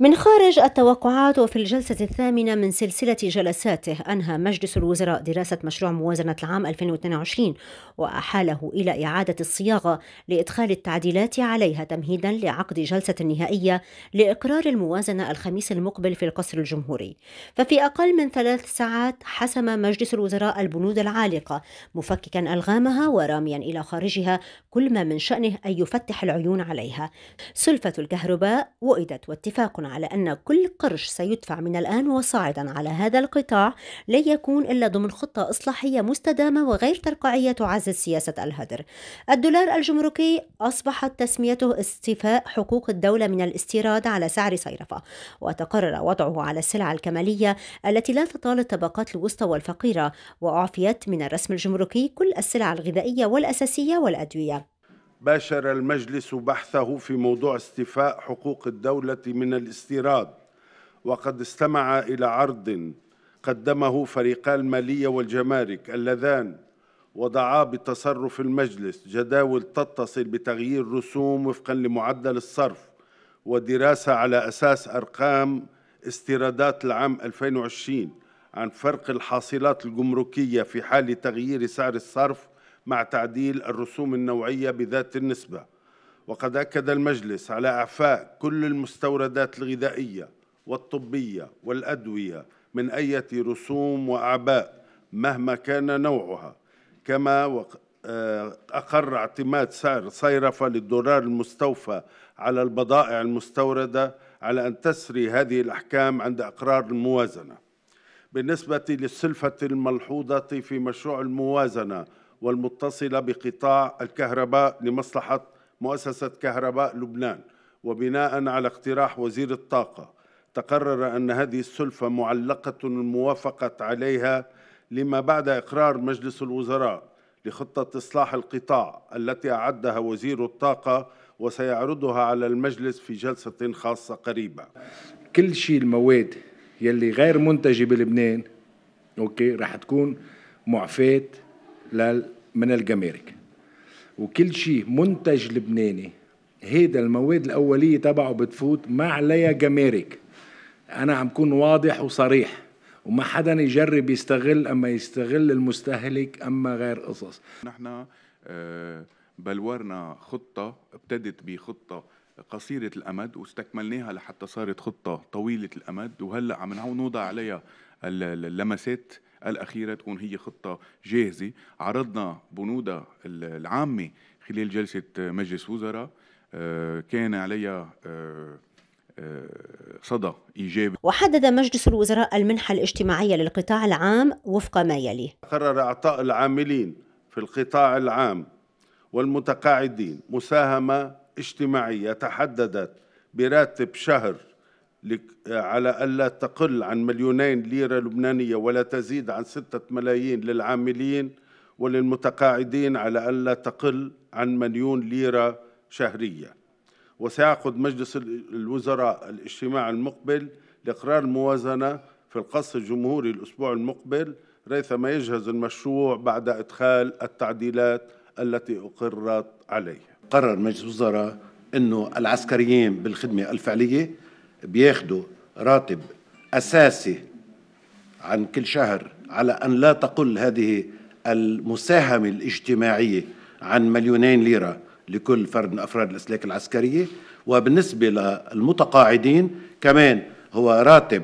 من خارج التوقعات وفي الجلسة الثامنة من سلسلة جلساته أنهى مجلس الوزراء دراسة مشروع موازنة العام 2022 وأحاله إلى إعادة الصياغة لإدخال التعديلات عليها تمهيدا لعقد جلسة نهائية لإقرار الموازنة الخميس المقبل في القصر الجمهوري ففي أقل من ثلاث ساعات حسم مجلس الوزراء البنود العالقة مفككا ألغامها وراميا إلى خارجها كل ما من شأنه أن يفتح العيون عليها سلفة الكهرباء وئدت واتفاق على أن كل قرش سيدفع من الآن وصاعدا على هذا القطاع لن يكون إلا ضمن خطة إصلاحية مستدامة وغير ترقعية تعزز سياسة الهدر الدولار الجمركي أصبحت تسميته استيفاء حقوق الدولة من الاستيراد على سعر صيرفة وتقرر وضعه على السلع الكمالية التي لا تطال الطبقات الوسطى والفقيرة وأعفيت من الرسم الجمركي كل السلع الغذائية والأساسية والأدوية باشر المجلس بحثه في موضوع استيفاء حقوق الدولة من الاستيراد وقد استمع إلى عرض قدمه فريقا المالية والجمارك اللذان وضعا بتصرف المجلس جداول تتصل بتغيير رسوم وفقا لمعدل الصرف ودراسة على أساس أرقام استيرادات العام 2020 عن فرق الحاصلات الجمركية في حال تغيير سعر الصرف مع تعديل الرسوم النوعية بذات النسبة وقد أكد المجلس على إعفاء كل المستوردات الغذائية والطبية والأدوية من أي رسوم وأعباء مهما كان نوعها كما آه، أقر اعتماد سعر صيرفة للدولار المستوفى على البضائع المستوردة على أن تسري هذه الأحكام عند إقرار الموازنة بالنسبة للسلفة الملحوظة في مشروع الموازنة والمتصلة بقطاع الكهرباء لمصلحة مؤسسة كهرباء لبنان وبناء على اقتراح وزير الطاقة تقرر أن هذه السلفة معلقة الموافقة عليها لما بعد إقرار مجلس الوزراء لخطة إصلاح القطاع التي أعدها وزير الطاقة وسيعرضها على المجلس في جلسة خاصة قريبة كل شيء المواد يلي غير منتجة بلبنان أوكي رح تكون معفاة من الجمارك وكل شيء منتج لبناني هيدا المواد الأولية تبعه بتفوت ما عليها جمارك أنا عم كون واضح وصريح وما حدا يجرب يستغل أما يستغل المستهلك أما غير قصص نحن آه، بلورنا خطة ابتدت بخطة قصيرة الأمد واستكملناها لحتى صارت خطة طويلة الأمد وهلأ عم نوضع عليها اللمسات الاخيره تكون هي خطه جاهزه عرضنا بنودها العامه خلال جلسه مجلس وزراء آه، كان عليها آه، آه، صدى ايجابي وحدد مجلس الوزراء المنحه الاجتماعيه للقطاع العام وفق ما يلي قرر اعطاء العاملين في القطاع العام والمتقاعدين مساهمه اجتماعيه تحددت براتب شهر على ألا تقل عن مليونين ليرة لبنانية ولا تزيد عن ستة ملايين للعاملين وللمتقاعدين على ألا تقل عن مليون ليرة شهرية وسيعقد مجلس الوزراء الاجتماع المقبل لإقرار الموازنة في القصر الجمهوري الأسبوع المقبل ريثما يجهز المشروع بعد إدخال التعديلات التي أقرت عليه قرر مجلس الوزراء أنه العسكريين بالخدمة الفعلية بياخدوا راتب أساسي عن كل شهر على أن لا تقل هذه المساهمة الاجتماعية عن مليونين ليرة لكل فرد من أفراد الأسلاك العسكرية وبالنسبة للمتقاعدين كمان هو راتب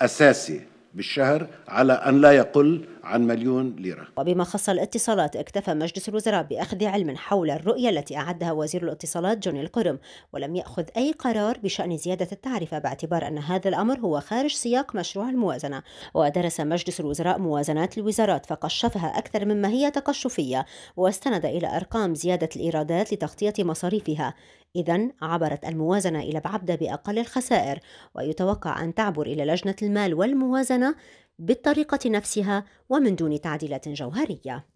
أساسي بالشهر على أن لا يقل عن مليون ليرة وبما خص الاتصالات اكتفى مجلس الوزراء بأخذ علم حول الرؤية التي أعدها وزير الاتصالات جوني القرم ولم يأخذ أي قرار بشأن زيادة التعرفة باعتبار أن هذا الأمر هو خارج سياق مشروع الموازنة ودرس مجلس الوزراء موازنات الوزارات فقشفها أكثر مما هي تقشفية واستند إلى أرقام زيادة الإيرادات لتغطية مصاريفها إذا عبرت الموازنة إلى بعبدة بأقل الخسائر ويتوقع أن تعبر إلى لجنة المال والموازنة بالطريقة نفسها ومن دون تعديلات جوهرية